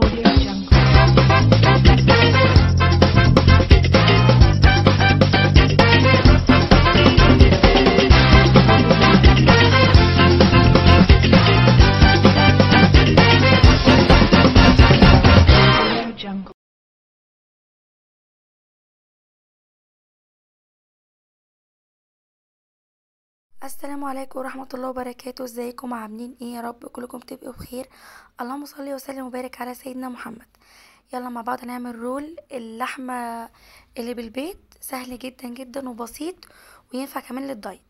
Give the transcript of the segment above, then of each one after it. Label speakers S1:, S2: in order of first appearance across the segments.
S1: Audio السلام عليكم ورحمة الله وبركاته ازيكم عاملين ايه يا رب كلكم تبقوا بخير اللهم صلي وسلم وبارك على سيدنا محمد يلا مع بعض نعمل رول اللحمة اللي بالبيت سهل جدا جدا وبسيط وينفع كمان للدايت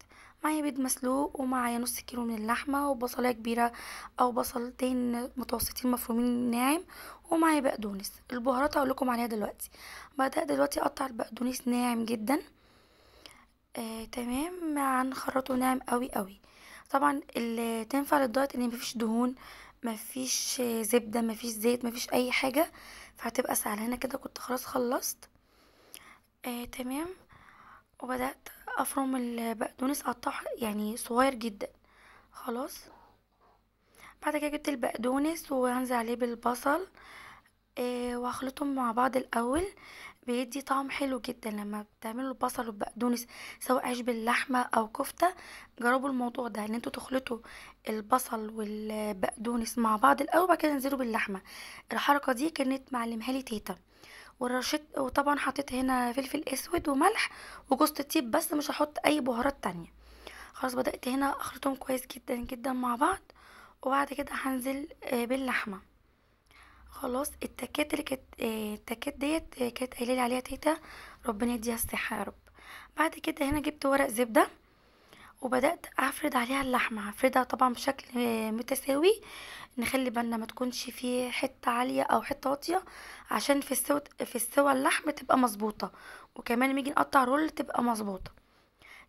S1: معايا بيض مسلوق ومعايا نص كيلو من اللحمة وبصلية كبيرة أو بصلتين متوسطين مفرومين ناعم ومعايا بقدونس البهارات هقولكم عليها دلوقتي بدأ دلوقتي أقطع البقدونس ناعم جدا آه تمام هنخرطه ناعم قوي قوي طبعا اللي تنفع للدايت ان مفيش دهون مفيش زبدة مفيش زيت مفيش اي حاجة فهتبقى سهلة هنا كده كنت خلاص خلصت آه تمام وبدأت افرم البقدونس اقطعه يعني صغير جدا خلاص بعد كده جبت البقدونس وهنزل عليه بالبصل آه، واخلطهم مع بعض الاول بيدي طعم حلو جدا لما بتعملوا البصل والبقدونس سواء عيش باللحمه او كفته جربوا الموضوع ده ان انتوا تخلطوا البصل والبقدونس مع بعض الاول وبعد كده تنزلوا باللحمه الحركه دي كانت معلمها لي تيتا ورشيت وطبعا حطيت هنا فلفل اسود وملح وجوز الطيب بس مش هحط اي بهارات تانية خلاص بدات هنا اخلطهم كويس جدا جدا مع بعض وبعد كده هنزل آه، باللحمه خلاص التكات اللي كانت آه، التكات ديت كانت قايله لي عليها تيتا ربنا يديها الصحه يا رب بعد كده هنا جبت ورق زبده وبدات افرد عليها اللحمه هفردها طبعا بشكل آه، متساوي نخلي بالنا ما تكونش فيه حته عاليه او حته واطيه عشان في السو في السوى اللحم تبقى مظبوطه وكمان لما نيجي نقطع رول تبقى مظبوطه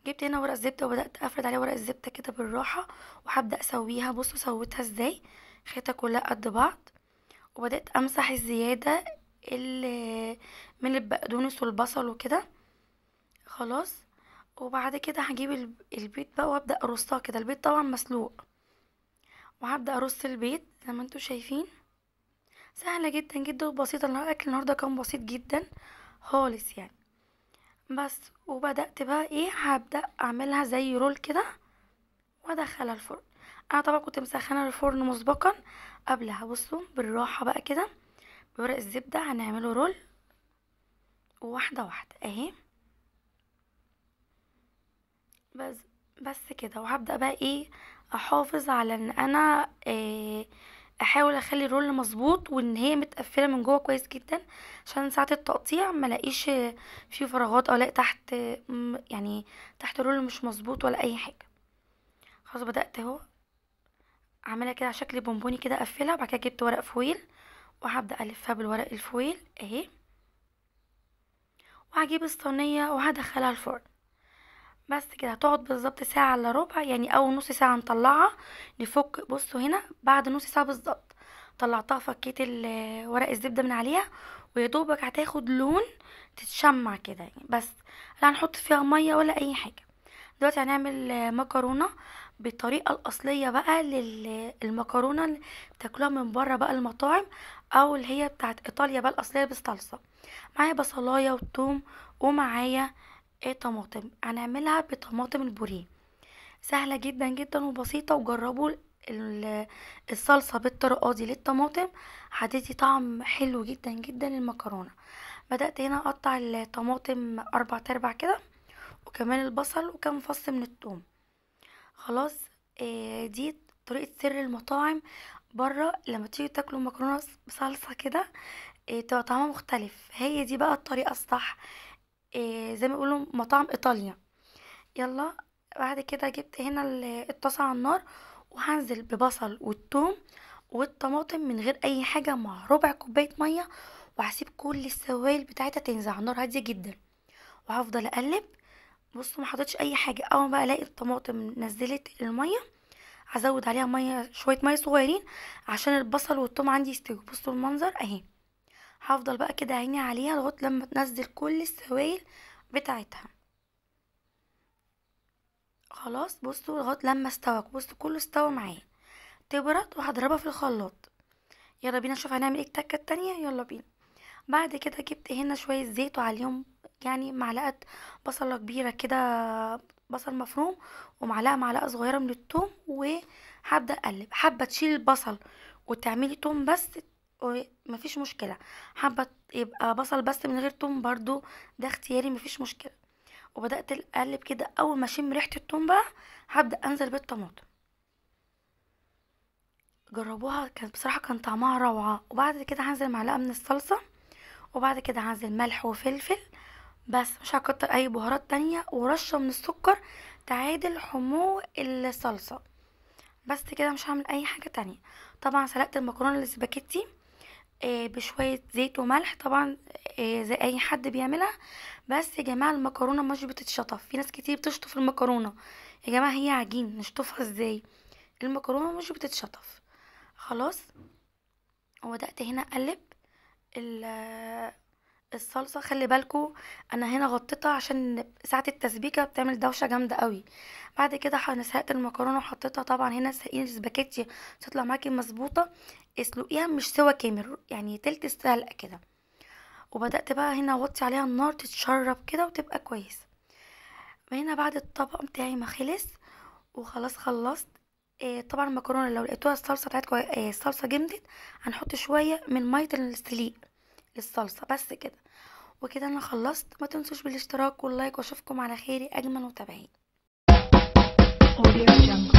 S1: جبت هنا ورق زبده وبدات افرد عليها ورق الزبده كده بالراحه وهبدا اسويها بصوا سويتها ازاي خيطها كلها قد بعض وبدأت أمسح الزيادة اللي من البقدونس والبصل وكده خلاص وبعد كده هجيب البيض بقى وابدأ ارصها كده البيض طبعا مسلوق وهبدأ ارص البيض زي ما انتوا شايفين سهلة جدا جدا وبسيطة الاكل النهاردة كان بسيط جدا خالص يعني بس وبدأت بقى ايه هبدأ اعملها زي رول كده وادخلها الفرن انا طبعا كنت مسخنة الفرن مسبقا قبلها بصوا بالراحة بقى كده بورق الزبدة هنعمله رول واحدة واحدة اهي بس بس كده وهبدأ بقى ايه احافظ على ان انا إيه احاول اخلي الرول مظبوط وان هي متقفله من جوه كويس جدا عشان ساعه التقطيع ما الاقيش فيه فراغات او الاقي تحت يعني تحت الرول مش مظبوط ولا اي حاجه خلاص بدات اهو عامله كده على شكل بونبوني كده قفلها وبعد كده جبت ورق فويل وهبدا الفها بالورق الفويل اهي وهجيب الصينيه وهدخلها الفرن بس كده هتقعد بالظبط ساعه الا ربع يعني اول نص ساعه نطلعها نفك بصوا هنا بعد نص ساعه بالظبط طلعتها فكيت ورق الزبده من عليها ويا دوبك هتاخد لون تتشمع كده يعني بس لا هنحط فيها ميه ولا اي حاجه دلوقتي هنعمل مكرونه بالطريقه الاصليه بقى للمكرونه اللي من بره بقى المطاعم او اللي هي بتاعت ايطاليا بقى الاصليه بالصلصه معايا بصلايه وتوم ومعايا ايه طماطم هنعملها بطماطم البوريه سهله جدا جدا وبسيطه وجربوا الصلصه بالطريقه دي للطماطم هتدي طعم حلو جدا جدا للمكرونه بدات هنا اقطع الطماطم اربع تربع كده وكمان البصل وكم فص من التوم خلاص آه، دي طريقة سر المطاعم بره لما تيجي تاكلوا مكرونة بصلصة كده آه، تبقى طعمها مختلف هي دي بقى الطريقة الصح آه، زي ما بيقولوا مطاعم ايطاليا يلا بعد كده جبت هنا الطاسة على النار وهنزل ببصل والثوم والطماطم من غير اي حاجة مع ربع كوباية مية وهسيب كل السوائل بتاعتها تنزل على نار هادية جدا وهفضل اقلب بصوا ما حطيتش اي حاجه اول ما الاقي الطماطم نزلت الميه هزود عليها ميه شويه ميه صغيرين عشان البصل والثوم عندي يستوي بصوا المنظر اهي هفضل بقى كده عيني عليها لغايه لما تنزل كل السوائل بتاعتها خلاص بصوا لغايه لما استوى بصوا كله استوى معايا تبرد وهضربها في الخلاط يلا بينا نشوف هنعمل ايه التكه التانيه يلا بينا بعد كده جبت هنا شويه زيت وعليهم يعني معلقة بصلة كبيرة كده بصل مفروم ومعلقة معلقة صغيرة من التوم وهبدأ أقلب حابة تشيلي البصل وتعملي توم بس مفيش مشكلة حابة يبقى بصل بس من غير توم برضو ده اختياري مفيش مشكلة وبدأت أقلب كده أول ما أشم ريحة التوم بقى هبدأ أنزل بالطماطم جربوها كانت بصراحة كان طعمها روعة وبعد كده هنزل معلقة من الصلصة وبعد كده هنزل ملح وفلفل بس مش هكتر اي بهارات تانية ورشة من السكر تعادل حمو الصلصة بس كده مش هعمل اي حاجة تانية طبعا سلقت المكرونة الاسباجيتي آه، بشوية زيت وملح طبعا آه، زي اي حد بيعملها بس يا جماعة المكرونة مش بتتشطف في ناس كتير بتشطف المكرونة يا جماعة هي عجين نشطفها ازاي المكرونة مش بتتشطف خلاص وبدأت هنا اقلب الصلصه خلي بالكو انا هنا غطيتها عشان ساعه التسبيكه بتعمل دوشه جامده قوي بعد كده انا سهقت المكرونه وحطيتها طبعا هنا سهقين السباكيتي تطلع معاكي مظبوطه اسلقيها مش سوا كامل يعني تلت السلقه كده وبدات بقى هنا اوطي عليها النار تتشرب كده وتبقى كويسه هنا بعد الطبق بتاعي ما خلص وخلاص خلصت إيه طبعا المكرونه لو لقيتوها الصلصه بتاعتكم الصلصه آه، جمدت هنحط شويه من ميه السليق للصلصة بس كده وكده انا خلصت ما تنسوش بالاشتراك واللايك واشوفكم على خير اجمل وتابعين